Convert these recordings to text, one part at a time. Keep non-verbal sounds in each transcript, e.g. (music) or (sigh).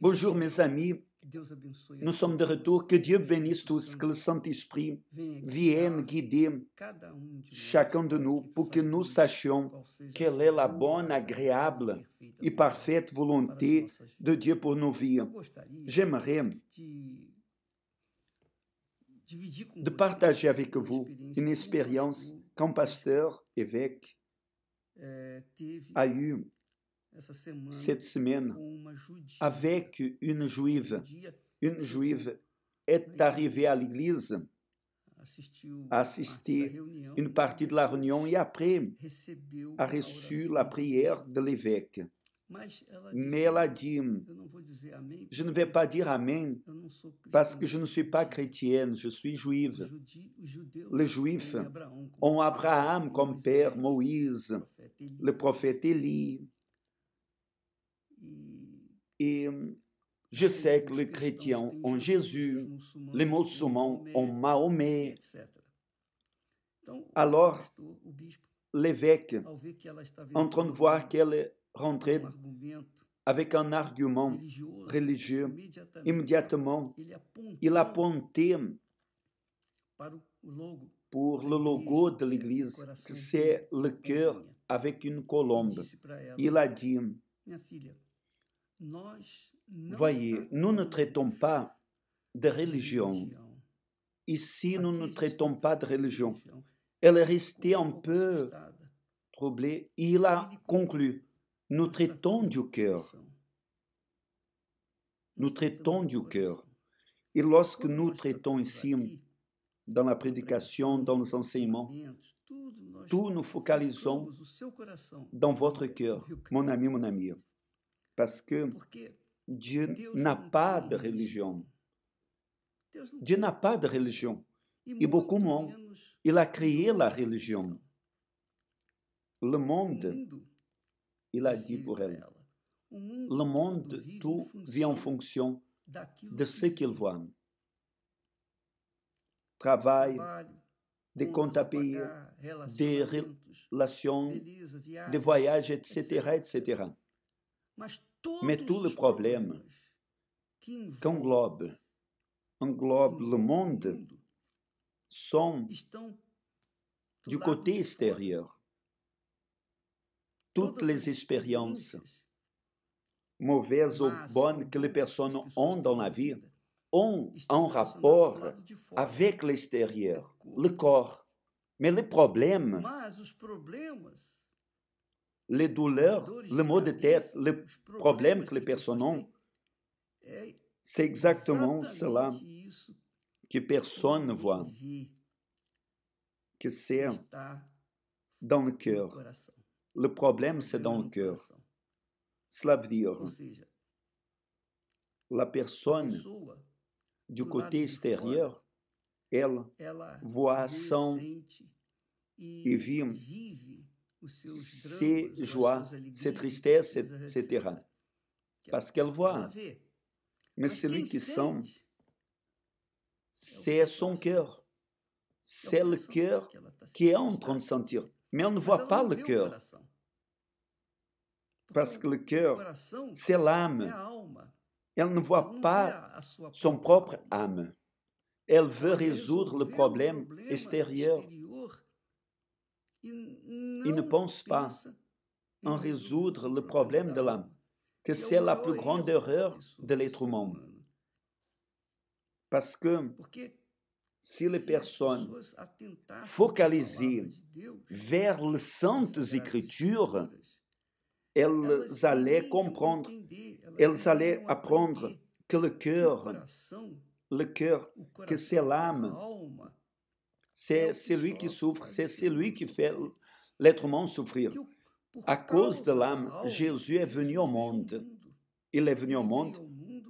Bonjour mes amis, nous sommes de retour. Que Dieu bénisse tous, que le Saint-Esprit vienne guider chacun de nous pour que nous sachions quelle est la bonne, agréable et parfaite volonté de Dieu pour nos vies. J'aimerais de partager avec vous une expérience qu'un pasteur évêque a eue cette semaine avec une juive. Um une juive est arrivée à l'église, a assisté une partie de la réunion et après a reçu la prière de l'évêque. Mais elle a dit, je ne vais pas dire Amen parce que je ne suis pas chrétienne, je suis juive. Les juifs ont Abraham comme père, Moïse, le prophète Élie, et euh, je sais que les chrétiens ont Jésus, les musulmans ont Mahomet. Alors, l'évêque, en train de voir qu'elle est rentrée avec un argument religieux, immédiatement, il a pointé pour le logo de l'Église, que c'est le cœur avec une colombe. Il a dit, Voyez, nous ne traitons pas de religion. Ici, nous ne traitons pas de religion. Elle est restée um un peu troublée. Il a conclu, nous traitons du cœur. Nous traitons du cœur. Et lorsque nous traitons ici, dans la prédication, dans les enseignements, tout nous focalisons dans votre e cœur, mon ami, mon ami. Parce que Dieu n'a pas de religion. Dieu n'a pas de religion. Et beaucoup moins, il a créé la religion. Le um monde, il a dit pour elle, um le monde, tout vit en fonction de ce qu'il voit. Travail, des comptes à payer, des relations, des voyages, etc., etc. Mais tout le problème qu'englobe englobe le monde sont du côté extérieur. Toutes les expériences, mauvaises ou bonnes, que les personnes ont dans la vie, ont un rapport avec l'extérieur, le corps. Mais les problèmes les douleurs, le maux de tête, les problèmes que les personnes ont. Eh, c'est exactement cela que personne ne voit, que c'est dans le cœur. Le problème, c'est dans le cœur. Cela veut dire, la personne du côté extérieur, elle voit, sans e et vit ses joies, ses tristesses, etc. Parce qu'elle voit. Mais celui qui sent, c'est son cœur. C'est le cœur qui est en train de sentir. Mais on ne voit pas le cœur. Parce que le cœur, c'est l'âme. Elle ne voit pas son propre âme. Elle veut résoudre le problème extérieur ils ne pensent pas en résoudre le problème de l'âme, que c'est la plus grande erreur de l'être humain. Parce que si les personnes focalisées vers les saintes écritures, elles allaient comprendre, elles allaient apprendre que le cœur, le cœur, que c'est l'âme, c'est celui qui souffre, c'est celui qui fait l'être humain souffrir. À cause de l'âme, Jésus est venu au monde. Il est venu au monde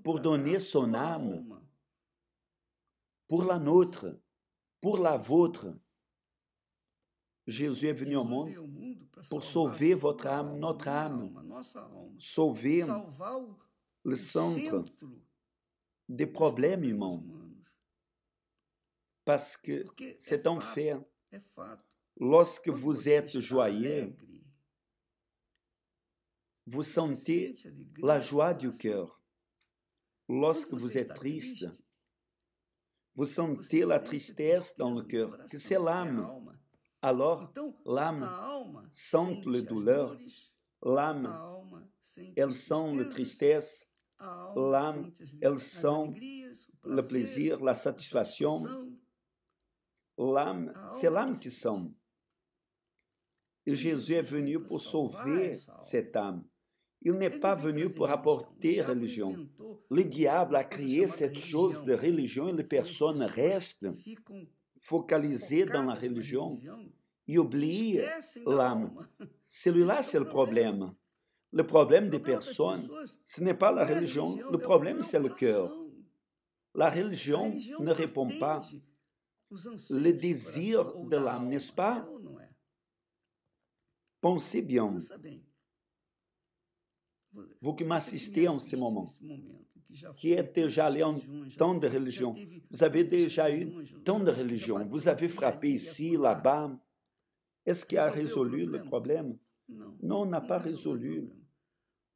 pour donner son âme, pour la nôtre, pour la vôtre. Jésus est venu au monde pour sauver votre âme, notre âme, sauver le centre des problèmes humains parce que c'est en fait Lorsque vous êtes joyeux, vous sentez la joie du cœur. Lorsque vous êtes triste, vous sentez la tristesse dans le cœur, que c'est l'âme. Alors, l'âme sent le douleur l'âme, elle sent la tristesse, l'âme, elle sont le plaisir, la satisfaction, l'âme, ah c'est l'âme qui sont. Et Jésus est venu pour sauver cette âme. Il n'est pas venu pour apporter religion. Le diable a créé cette chose de religion et les personnes restent focalisées dans la religion et oublient l'âme. (laughs) Celui-là, c'est le problème. Le problème des personnes, ce n'est pas la religion. Le problème, c'est le cœur. La religion ne répond pas le désir de l'âme, n'est-ce pas Pensez bien. Vous qui m'assistez en ce moment, qui êtes déjà allé en tant de religions, vous avez déjà eu tant de religions, vous avez frappé ici, là-bas. Est-ce qu'il a résolu le problème Non, n'a pas résolu.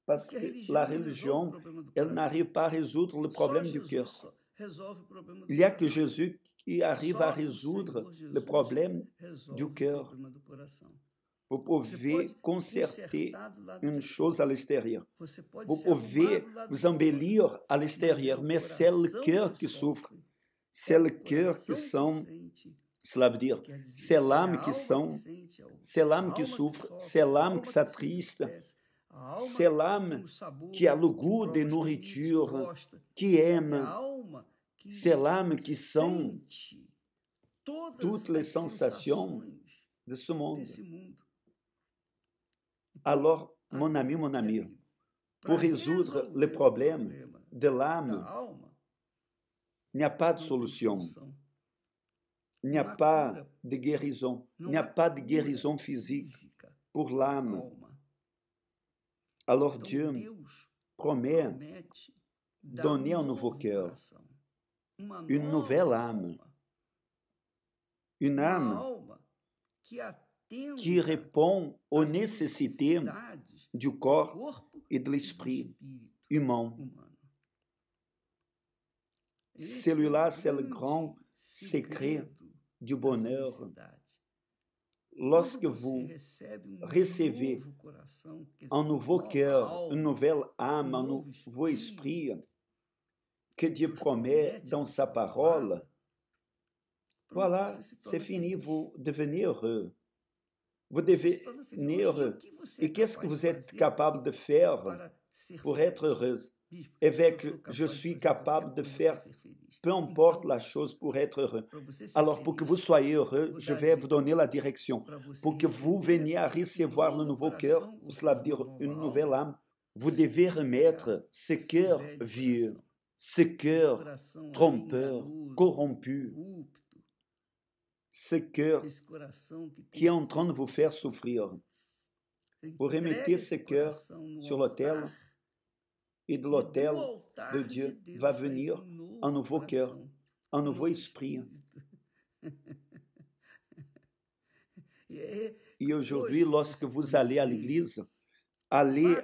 Parce que la religion, elle n'arrive pas à résoudre le problème du cœur. Il n'y a que Jésus e arrive a résoudre le problème du cœur Vous pouvez conserter une chose à l'extérieur. Vous pouvez vous embellir à l'extérieur, mais c'est le é cœur qui souffre. C'est le cœur qui sent. Cela veut dire, é é c'est l'âme qui sent, c'est l'âme qui souffre, c'est l'âme qui s'attriste, c'est l'âme qui a le goût de nourriture, qui aime selame que são todas as sensações de ce mundo. Alors, mon ami, mon é ami, pour résoudre le problème de l'âme, n'y a pas de solution. n'y a pas de guérison. n'y a pas de guérison physique pour l'âme. Alors então, Dieu promet donner un nouveau cœur une nouvelle âme, une âme que répond aux nécessités du corps et de l'esprit humain. Celui-là, c'est le grand secret du bonheur. Lorsque vous recevez um novo cœur, uma nouvelle âme, un nouveau esprit, que Dieu promet dans sa parole, voilà, c'est fini, vous devenez heureux. Vous devenez heureux. Et qu'est-ce que vous êtes capable de faire pour être heureuse? Évêque, je suis capable de faire peu importe la chose pour être heureux. Alors, pour que vous soyez heureux, je vais vous donner la direction. Pour que vous veniez à recevoir le nouveau cœur, ou cela veut dire une nouvelle âme, vous devez remettre ce cœur vieux ce cœur trompeur, corrompu, ce cœur qui est en train de vous faire souffrir. Vous remettez ce cœur sur l'autel et de e l'autel de Dieu va venir un nouveau cœur, un nouveau esprit. (laughs) E et aujourd'hui, lorsque vous allez à l'église, allez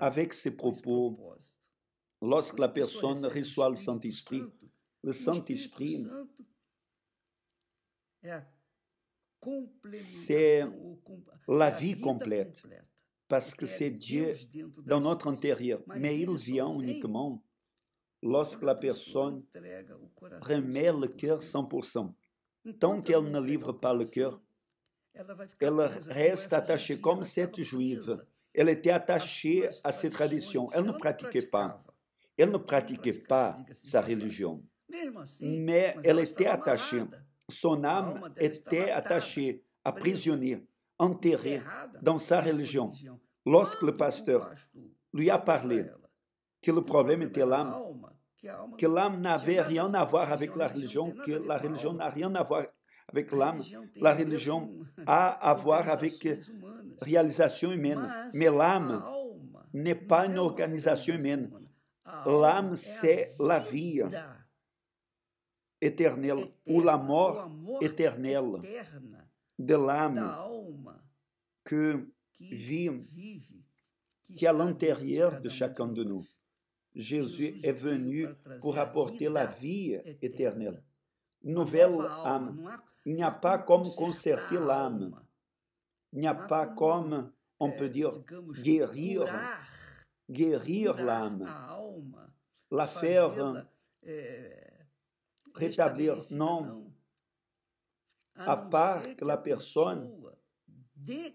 avec ces propos, lorsque la personne reçoit le Saint-Esprit, le Saint-Esprit, c'est la vie complète, parce que c'est Dieu dans notre intérieur, mais il vient uniquement lorsque la personne remet le cœur 100%. Tant qu'elle ne livre pas le cœur, elle reste attachée comme cette juive. Elle était attachée à ses traditions. Elle ne pratiquait pas. Elle ne pratiquait pas sa religion, mais elle était attachée. Son âme était attachée, prisonnier enterrée dans sa religion. Lorsque le pasteur lui a parlé que le problème était l'âme, que l'âme n'avait rien à voir avec la religion, que la religion n'a rien à voir avec l'âme, la religion a à voir avec réalisation humaine, mais l'âme n'est pas une organisation humaine. L'âme, ah, c'est la vie éternelle ou la mort éternelle de l'âme que vit, qui est à l'intérieur de um chacun de nous. Jésus est venu pour apporter la vie éternelle, nouvelle âme. Il n'y a pas comme concerter l'âme. Il n'y a pas comme, on eh, peut dire, guérir guerrir l'âme, la faire eh, rétablir. Não. non. À, à part que la personne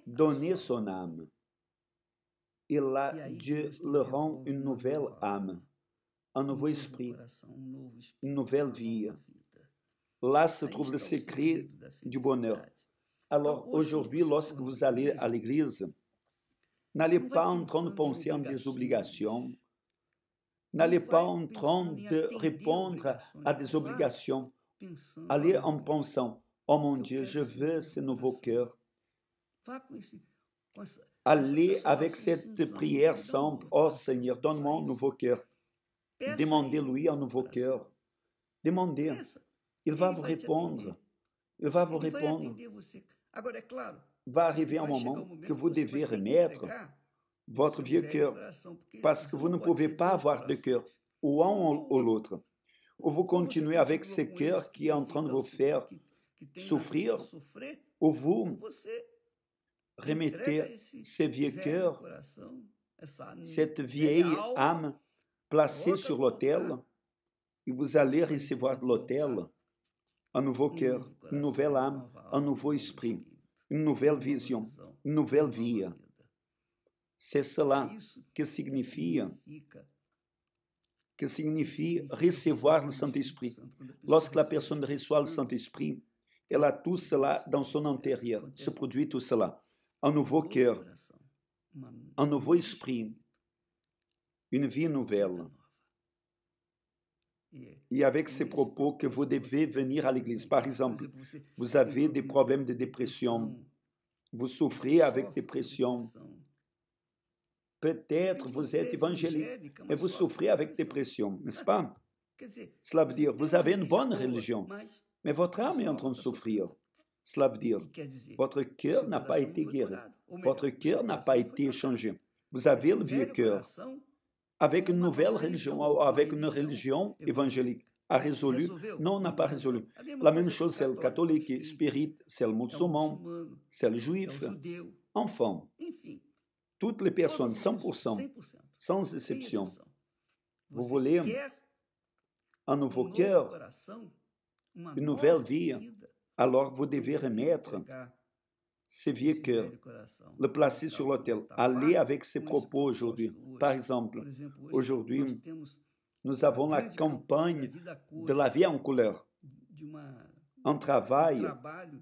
donne son âme. Et là, et Dieu le rend une nouvelle âme, un nouveau esprit, une nouvelle vie. Là se trouve le secret du bonheur. Alors então, aujourd'hui, lorsque vous allez à l'église, N'allez pas en penser des obligations. N'allez pas en train de répondre à des obligations. Allez en pensant, oh mon Dieu, je veux ce nouveau cœur. Allez avec cette prière simple, oh Seigneur, donne-moi un nouveau cœur. Demandez-lui un nouveau cœur. Demandez. Il va vous répondre. Il va vous répondre va arriver un moment que vous devez remettre votre vieux cœur parce que vous ne pouvez pas avoir de cœur ou un ou l'autre. Ou vous continuez avec ce cœur qui est en train de vous faire souffrir, ou vous remettez ce vieux cœur, cette vieille âme placée sur l'autel, et vous allez recevoir de l'autel, un nouveau cœur, une nouvelle âme, un nouveau esprit. Nouvelle Vision, Nouvelle Via. C'est cela que significa que signifie recevoir le Saint-Esprit. Lorsque la personne reçoit le Saint-Esprit, ela a tout cela dans son intérieur, se produit tout cela. Un nouveau cœur, un nouveau esprit, une vie nouvelle. et avec ces propos que vous devez venir à l'église. Par exemple, vous avez des problèmes de dépression, vous souffrez avec dépression. Peut-être vous êtes évangélique, mais vous souffrez avec dépression, n'est-ce pas? Cela veut dire, vous avez une bonne religion, mais votre âme est en train de souffrir. Cela veut dire, votre cœur n'a pas été guéri, votre cœur n'a pas été changé. Vous avez le vieux cœur, avec une nouvelle religion, avec une religion évangélique. A résolu Non, n'a pas résolu. La même chose, c'est le catholique, spirit, c'est le musulman, c'est le juif. Enfin, toutes les personnes, 100%, sans exception, vous voulez un nouveau cœur, une nouvelle vie, alors vous devez remettre ces vieux cœurs, le placer sur l'autel, aller avec ses propos aujourd'hui. Par exemple, aujourd'hui, nous avons la campagne de la vie en couleur, un travail um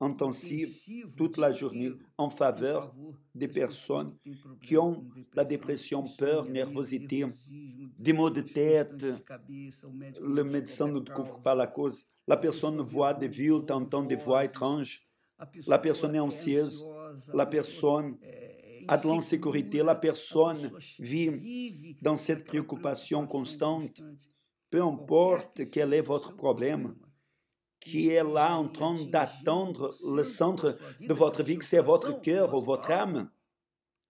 intensif toute la journée en faveur des personnes qui ont la dépression, peur, nervosité, des maux de tête. Le médecin ne découvre pas la cause. La personne voit des villes, entend des voix étranges la personne est anxieuse, la personne a de l'insécurité, la personne vit dans cette préoccupation constante, peu importe quel est votre problème, qui est là en train d'attendre le centre de votre vie, que c'est votre cœur ou votre âme.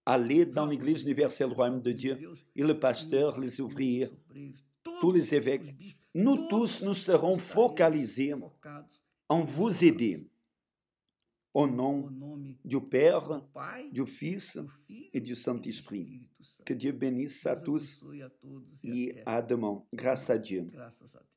Allez dans l'Église universelle du royaume de Dieu, et le e pasteur, les ouvriers, tous les évêques, nous tous, nous serons focalisés en vous aider O nome au nom Père, Pai, do, Fils, e do et du Saint-Esprit. Que Deus bénisse a todos e tous et à, à Graças a Deus.